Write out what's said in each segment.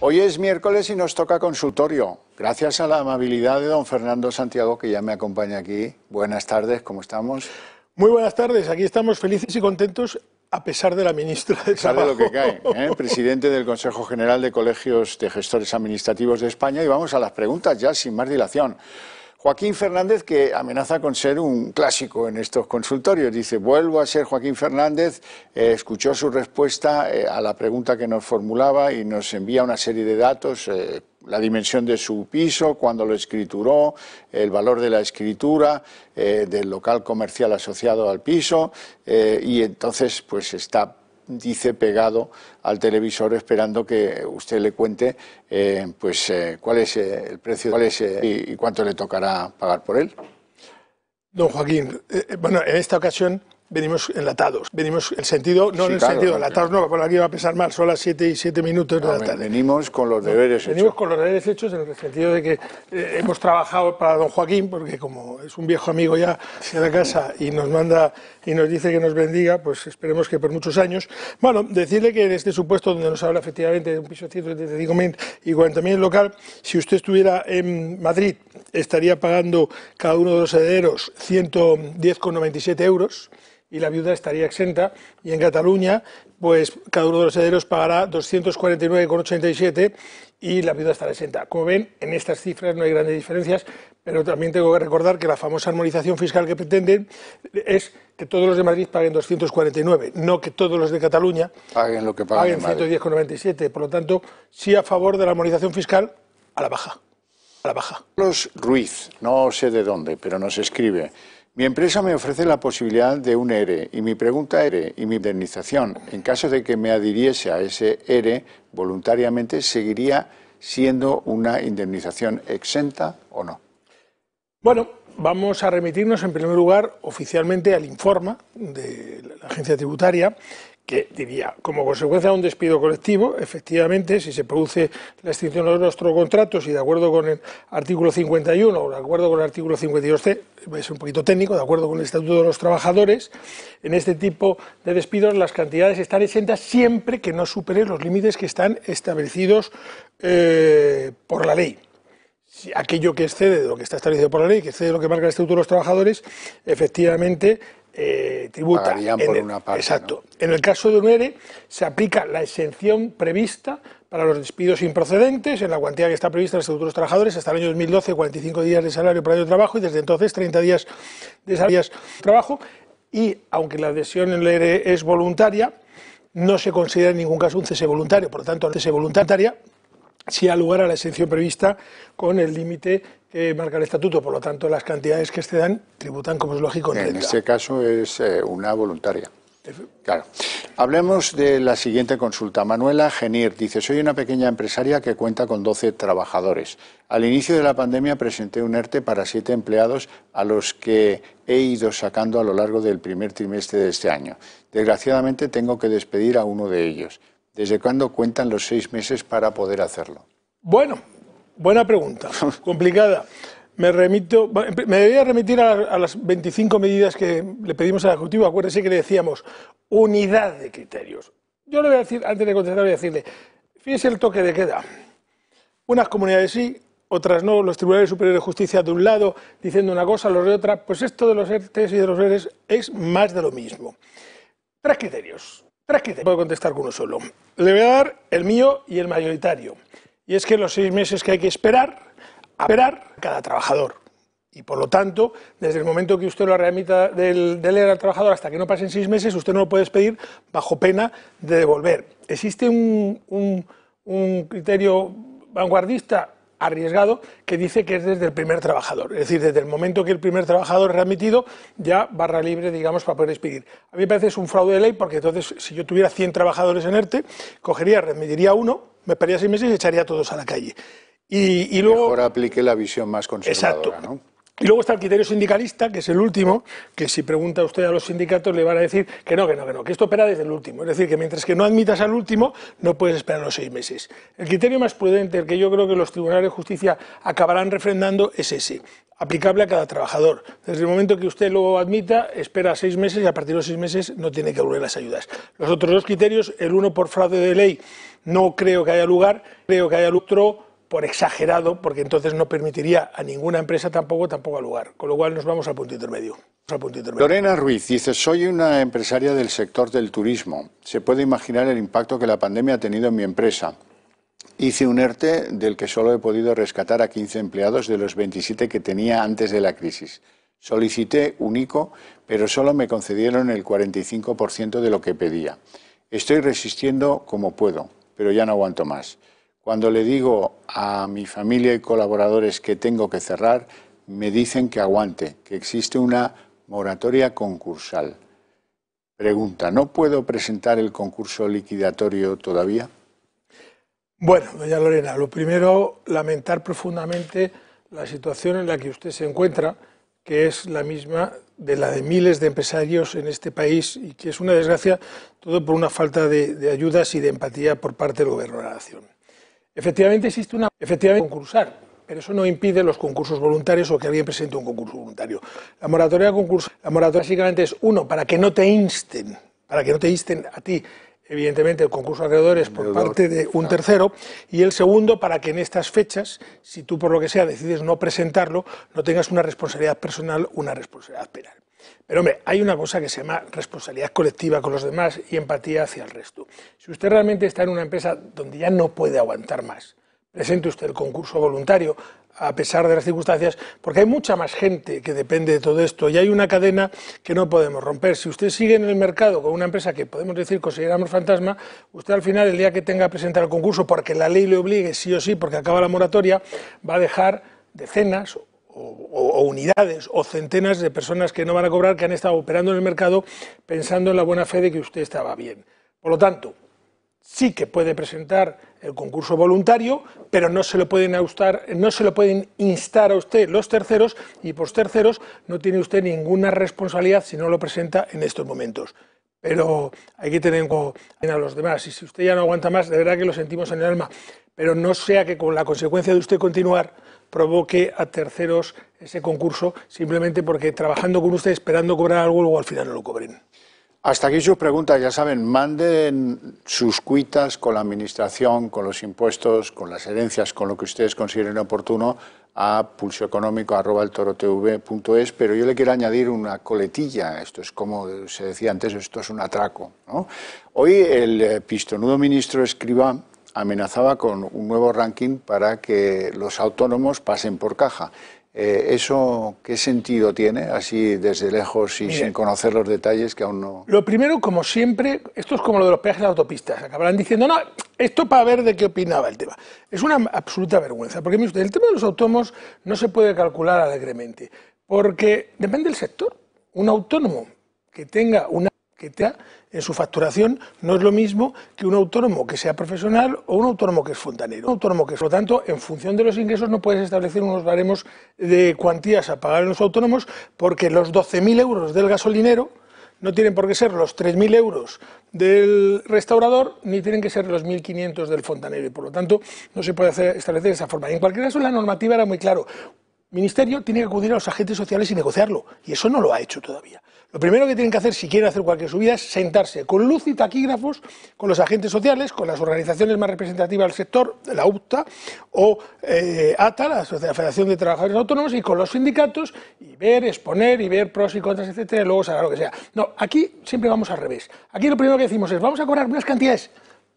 Hoy es miércoles y nos toca consultorio. Gracias a la amabilidad de don Fernando Santiago, que ya me acompaña aquí. Buenas tardes, ¿cómo estamos? Muy buenas tardes, aquí estamos felices y contentos a pesar de la ministra de lo que cae, ¿eh? presidente del Consejo General de Colegios de Gestores Administrativos de España. Y vamos a las preguntas ya sin más dilación. Joaquín Fernández que amenaza con ser un clásico en estos consultorios. Dice, vuelvo a ser Joaquín Fernández, eh, escuchó su respuesta eh, a la pregunta que nos formulaba y nos envía una serie de datos. Eh, la dimensión de su piso, cuando lo escrituró, el valor de la escritura, del local comercial asociado al piso, y entonces pues está dice pegado al televisor esperando que usted le cuente eh, pues eh, cuál es eh, el precio y, y, cuánto le tocará pagar por él. Don Joaquín, bueno, en esta ocasión venimos enlatados. Venimos en sentido, no en el sentido, enlatados no, por aquí va a pesar mal, solo a 7 y 7 minutos Venimos con los deberes hechos. Venimos con los deberes hechos en el sentido de que eh, hemos trabajado para don Joaquín, porque como es un viejo amigo ya de la casa y nos manda y nos dice que nos bendiga, pues esperemos que por muchos años. Bueno, decirle que en este supuesto donde nos habla efectivamente de un piso de 135.000 y 40.000 local, si usted estuviera en Madrid, estaría pagando cada uno de los herederos 110,97 euros y la viuda estaría exenta. Y en Cataluña, pues cada uno de los herederos pagará 249,87 y la viuda estará exenta. Como ven, en estas cifras no hay grandes diferencias, pero también tengo que recordar que la famosa armonización fiscal que pretenden es que todos los de Madrid paguen 249, no que todos los de Cataluña paguen lo que 110,97. Por lo tanto, sí a favor de la armonización fiscal a la baja. A la baja. Carlos Ruiz, no sé de dónde, pero nos escribe. Mi empresa me ofrece la posibilidad de un ERE y mi pregunta ERE y mi indemnización, en caso de que me adhiriese a ese ERE voluntariamente, ¿seguiría siendo una indemnización exenta o no? Bueno, vamos a remitirnos en primer lugar oficialmente al informe de la agencia tributaria que diría, como consecuencia de un despido colectivo, efectivamente, si se produce la extinción de nuestros contratos y de acuerdo con el artículo 51 o de acuerdo con el artículo 52C, es un poquito técnico, de acuerdo con el Estatuto de los Trabajadores, en este tipo de despidos las cantidades están exentas siempre que no supere los límites que están establecidos eh, por la ley aquello que excede de lo que está establecido por la ley, que excede de lo que marca el Estatuto de los Trabajadores, efectivamente eh, tributa. Pagarían por una parte. Exacto. En el caso de un ERE, se aplica la exención prevista para los despidos improcedentes en la cuantía que está prevista en el Estatuto de los Trabajadores hasta el año 2012, 45 días de salario por año de trabajo y desde entonces 30 días de salario de trabajo. Y aunque la adhesión en el ERE es voluntaria, no se considera en ningún caso un cese voluntario. Por lo tanto, cese voluntaria si ha lugar a la exención prevista con el límite que marca el estatuto. Por lo tanto, las cantidades que se dan tributan, como es lógico, en, este caso es eh, una voluntaria. Claro. Hablemos de la siguiente consulta. Manuela Genir dice, soy una pequeña empresaria que cuenta con 12 trabajadores. Al inicio de la pandemia presenté un ERTE para siete empleados a los que he ido sacando a lo largo del primer trimestre de este año. Desgraciadamente tengo que despedir a uno de ellos. ¿Desde cuándo cuentan los seis meses para poder hacerlo? Bueno, buena pregunta, complicada. Me remito, em, me debía remitir a, las 25 medidas que le pedimos al Ejecutivo. Acuérdese que le decíamos unidad de criterios. Yo le voy a decir, antes de contestar, voy a decirle, fíjese el toque de queda. Unas comunidades sí, otras no. Los tribunales superiores de justicia de un lado diciendo una cosa, los de otra. Pues esto de los ERTES y de los ERES es más de lo mismo. Tres criterios que te Puedo contestar con uno solo. Le voy a dar el mío y el mayoritario. Y es que los seis meses que hay que esperar, a esperar cada trabajador. Y por lo tanto, desde el momento que usted lo remita del, del al trabajador hasta que no pasen seis meses, usted no lo puede despedir bajo pena de devolver. Existe un criterio vanguardista arriesgado que dice que es desde el primer trabajador, es decir, desde el momento que el primer trabajador es remitido, ya barra libre, digamos, para poder despedir. A mí me parece es un fraude de ley porque entonces, si yo tuviera 100 trabajadores en ERTE, cogería, remitiría uno, me esperaría seis meses y echaría a todos a la calle. Y, luego... ahora aplique la visión más conservadora, Exacto. ¿no? Y luego está el criterio sindicalista, que es el último, que si pregunta usted a los sindicatos le van a decir que no, que no, que no, que esto opera desde el último. Es decir, que mientras que no admitas al último, no puedes esperar los seis meses. El criterio más prudente, el que yo creo que los tribunales de justicia acabarán refrendando, es ese, aplicable a cada trabajador. Desde el momento que usted lo admita, espera seis meses y a partir de los seis meses no tiene que volver las ayudas. Los otros dos criterios, el uno por fraude de ley, no creo que haya lugar, creo que haya lucro por exagerado, porque entonces no permitiría a ninguna empresa tampoco, tampoco al lugar. Con lo cual nos vamos al puntito intermedio. Al punto intermedio. Lorena Ruiz dice, soy una empresaria del sector del turismo. Se puede imaginar el impacto que la pandemia ha tenido en mi empresa. Hice un ERTE del que solo he podido rescatar a 15 empleados de los 27 que tenía antes de la crisis. Solicité un ICO, pero solo me concedieron el 45% de lo que pedía. Estoy resistiendo como puedo, pero ya no aguanto más. Cuando le digo a mi familia y colaboradores que tengo que cerrar, me dicen que aguante, que existe una moratoria concursal. Pregunta, ¿no puedo presentar el concurso liquidatorio todavía? Bueno, doña Lorena, lo primero, lamentar profundamente la situación en la que usted se encuentra, que es la misma de la de miles de empresarios en este país y que es una desgracia, todo por una falta de, ayudas y de empatía por parte del Gobierno de la Nación. Efectivamente existe una efectivamente concursar, pero eso no impide los concursos voluntarios o que alguien presente un concurso voluntario. La moratoria la moratoria básicamente es uno para que no te insten, para que no te insten a ti evidentemente el concurso alrededor es por parte de un tercero y el segundo para que en estas fechas, si tú por lo que sea decides no presentarlo, no tengas una responsabilidad personal, una responsabilidad penal. Pero hombre, hay una cosa que se llama responsabilidad colectiva con los demás y empatía hacia el resto. Si usted realmente está en una empresa donde ya no puede aguantar más, presente usted el concurso voluntario, a pesar de las circunstancias, porque hay mucha más gente que depende de todo esto y hay una cadena que no podemos romper. Si usted sigue en el mercado con una empresa que podemos decir consideramos fantasma, usted al final, el día que tenga que presentar el concurso, porque la ley le obligue sí o sí, porque acaba la moratoria, va a dejar decenas o, o, unidades o centenas de personas que no van a cobrar, que han estado operando en el mercado pensando en la buena fe de que usted estaba bien. Por lo tanto, sí que puede presentar el concurso voluntario, pero no se lo pueden, no se pueden instar a usted los terceros y por terceros no tiene usted ninguna responsabilidad si no lo presenta en estos momentos. Pero hay que tener en a los demás y si usted ya no aguanta más, de verdad que lo sentimos en el alma, pero no sea que con la consecuencia de usted continuar provoque a terceros ese concurso simplemente porque trabajando con usted esperando cobrar algo luego al final no lo cobren. Hasta aquí sus preguntas, ya saben, manden sus cuitas con la administración, con los impuestos, con las herencias, con lo que ustedes consideren oportuno a pulsoeconómico.tv.es, pero yo le quiero añadir una coletilla, esto es como se decía antes, esto es un atraco. Hoy el eh, pistonudo ministro Escriba amenazaba con un nuevo ranking para que los autónomos pasen por caja. Eh, ¿Eso qué sentido tiene, así desde lejos y sin conocer los detalles que aún no...? Lo primero, como siempre, esto es como lo de los peajes de autopistas. Acabarán diciendo, no, esto para ver de qué opinaba el tema. Es una absoluta vergüenza, porque el tema de los autónomos no se puede calcular alegremente, porque depende del sector. Un autónomo que tenga un que en su facturación no es lo mismo que un autónomo que sea profesional o un autónomo que es fontanero. por lo tanto, en función de los ingresos no puedes establecer unos baremos de cuantías a pagar en los autónomos porque los 12.000 euros del gasolinero no tienen por qué ser los 3.000 euros del restaurador ni tienen que ser los 1.500 del fontanero y por lo tanto no se puede hacer, establecer de esa forma. en cualquier caso la normativa era muy claro. El ministerio tiene que acudir a los agentes sociales y negociarlo y eso no lo ha hecho todavía. Lo primero que tienen que hacer si quieren hacer cualquier subida es sentarse con luz y taquígrafos, con los agentes sociales, con las organizaciones más representativas del sector, la UPTA o eh, ATA, la Federación de Trabajadores Autónomos, y con los sindicatos, y ver, exponer, y ver pros y contras, etcétera, y luego sacar lo que sea. No, aquí siempre vamos al revés. Aquí lo primero que decimos es, vamos a cobrar unas cantidades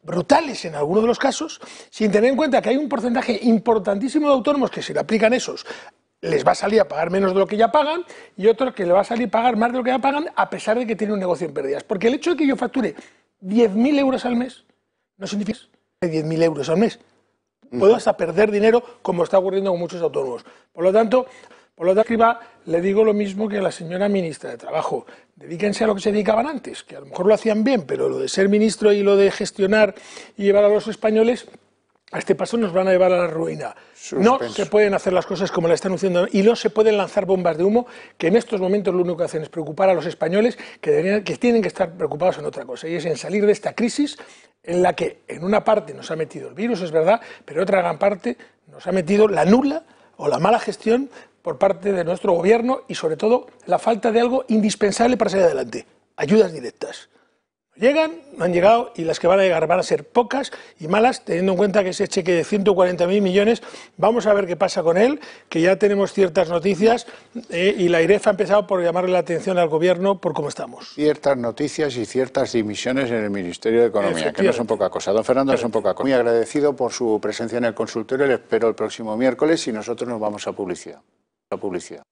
brutales en algunos de los casos, sin tener en cuenta que hay un porcentaje importantísimo de autónomos que se le aplican esos les va a salir a pagar menos de lo que ya pagan y otro que le va a salir a pagar más de lo que ya pagan a pesar de que tiene un negocio en pérdidas. Porque el hecho de que yo facture 10.000 euros al mes no significa que 10.000 euros al mes. Puedo hasta perder dinero como está ocurriendo con muchos autónomos. Por lo tanto, por lo tanto, le digo lo mismo que a la señora ministra de Trabajo. Dedíquense a lo que se dedicaban antes, que a lo mejor lo hacían bien, pero lo de ser ministro y lo de gestionar y llevar a los españoles a este paso nos van a llevar a la ruina. No se pueden hacer las cosas como la están haciendo y no se pueden lanzar bombas de humo que en estos momentos lo único que hacen es preocupar a los españoles que, que tienen que estar preocupados en otra cosa y es en salir de esta crisis en la que en una parte nos ha metido el virus, es verdad, pero en otra gran parte nos ha metido la nula o la mala gestión por parte de nuestro gobierno y sobre todo la falta de algo indispensable para salir adelante, ayudas directas. Llegan, han llegado y las que van a llegar van a ser pocas y malas, teniendo en cuenta que ese cheque de 140.000 millones, vamos a ver qué pasa con él, que ya tenemos ciertas noticias eh, y la IREF ha empezado por llamarle la atención al Gobierno por cómo estamos. Ciertas noticias y ciertas dimisiones en el Ministerio de Economía, que no son poca cosa. Don Fernando, es un poca cosa. Muy agradecido por su presencia en el consultorio, le espero el próximo miércoles y nosotros nos vamos a publicidad. A publicidad.